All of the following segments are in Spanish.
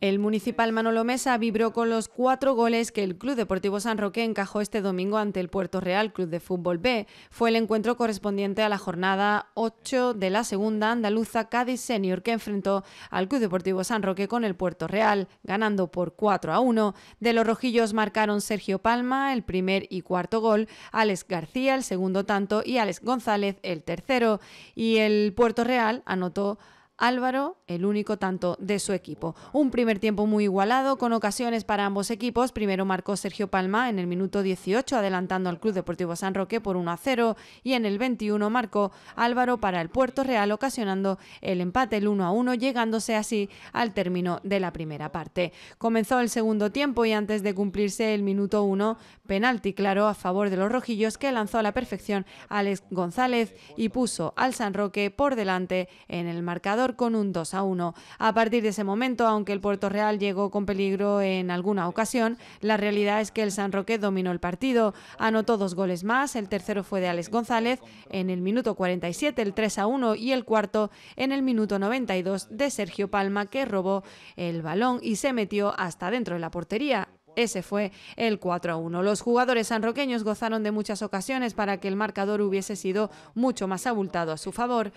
El municipal Manolo Mesa vibró con los cuatro goles que el Club Deportivo San Roque encajó este domingo ante el Puerto Real Club de Fútbol B. Fue el encuentro correspondiente a la jornada 8 de la segunda andaluza Cádiz Senior que enfrentó al Club Deportivo San Roque con el Puerto Real, ganando por 4 a 1. De los rojillos marcaron Sergio Palma el primer y cuarto gol, Alex García el segundo tanto y Alex González el tercero. Y el Puerto Real anotó Álvaro, el único tanto de su equipo. Un primer tiempo muy igualado, con ocasiones para ambos equipos. Primero marcó Sergio Palma en el minuto 18, adelantando al Club Deportivo San Roque por 1 a 0. Y en el 21 marcó Álvaro para el Puerto Real, ocasionando el empate, el 1 a 1, llegándose así al término de la primera parte. Comenzó el segundo tiempo y antes de cumplirse el minuto 1, penalti claro a favor de los rojillos que lanzó a la perfección Alex González y puso al San Roque por delante en el marcador con un 2 a 1. A partir de ese momento, aunque el Puerto Real llegó con peligro en alguna ocasión, la realidad es que el San Roque dominó el partido. Anotó dos goles más, el tercero fue de Alex González en el minuto 47, el 3 a 1 y el cuarto en el minuto 92 de Sergio Palma que robó el balón y se metió hasta dentro de la portería. Ese fue el 4 a 1. Los jugadores sanroqueños gozaron de muchas ocasiones para que el marcador hubiese sido mucho más abultado a su favor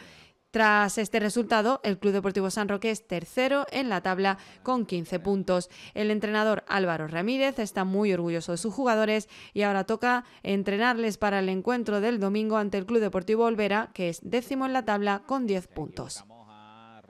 tras este resultado, el Club Deportivo San Roque es tercero en la tabla con 15 puntos. El entrenador Álvaro Ramírez está muy orgulloso de sus jugadores y ahora toca entrenarles para el encuentro del domingo ante el Club Deportivo Olvera, que es décimo en la tabla con 10 puntos.